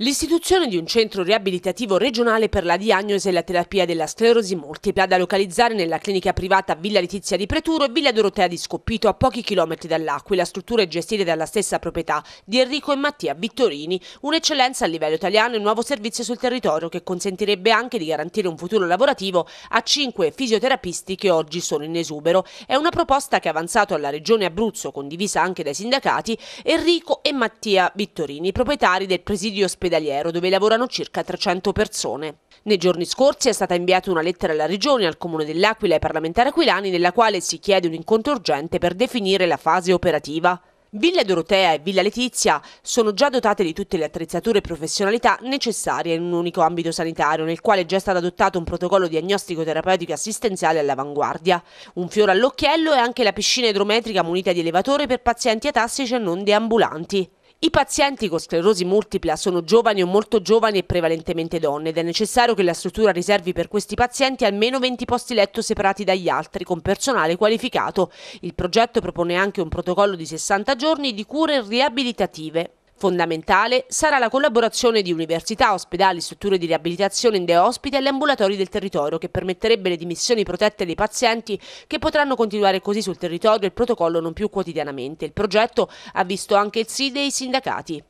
L'istituzione di un centro riabilitativo regionale per la diagnosi e la terapia della sclerosi multipla da localizzare nella clinica privata Villa Letizia di Preturo e Villa Dorotea di Scoppito a pochi chilometri dall'Aquila, è gestita dalla stessa proprietà di Enrico e Mattia Vittorini, un'eccellenza a livello italiano e un nuovo servizio sul territorio che consentirebbe anche di garantire un futuro lavorativo a cinque fisioterapisti che oggi sono in esubero. È una proposta che ha avanzato alla Regione Abruzzo, condivisa anche dai sindacati, Enrico e Mattia Vittorini, proprietari del presidio ospedale ospedaliero dove lavorano circa 300 persone. Nei giorni scorsi è stata inviata una lettera alla Regione, al Comune dell'Aquila e ai parlamentari aquilani nella quale si chiede un incontro urgente per definire la fase operativa. Villa Dorotea e Villa Letizia sono già dotate di tutte le attrezzature e professionalità necessarie in un unico ambito sanitario nel quale è già stato adottato un protocollo diagnostico terapeutico assistenziale all'avanguardia. Un fiore all'occhiello è anche la piscina idrometrica munita di elevatore per pazienti atassici e non deambulanti. I pazienti con sclerosi multipla sono giovani o molto giovani e prevalentemente donne ed è necessario che la struttura riservi per questi pazienti almeno 20 posti letto separati dagli altri con personale qualificato. Il progetto propone anche un protocollo di 60 giorni di cure riabilitative. Fondamentale sarà la collaborazione di università, ospedali, strutture di riabilitazione in de hospital e ambulatori del territorio che permetterebbe le dimissioni protette dei pazienti che potranno continuare così sul territorio il protocollo non più quotidianamente. Il progetto ha visto anche il sì dei sindacati.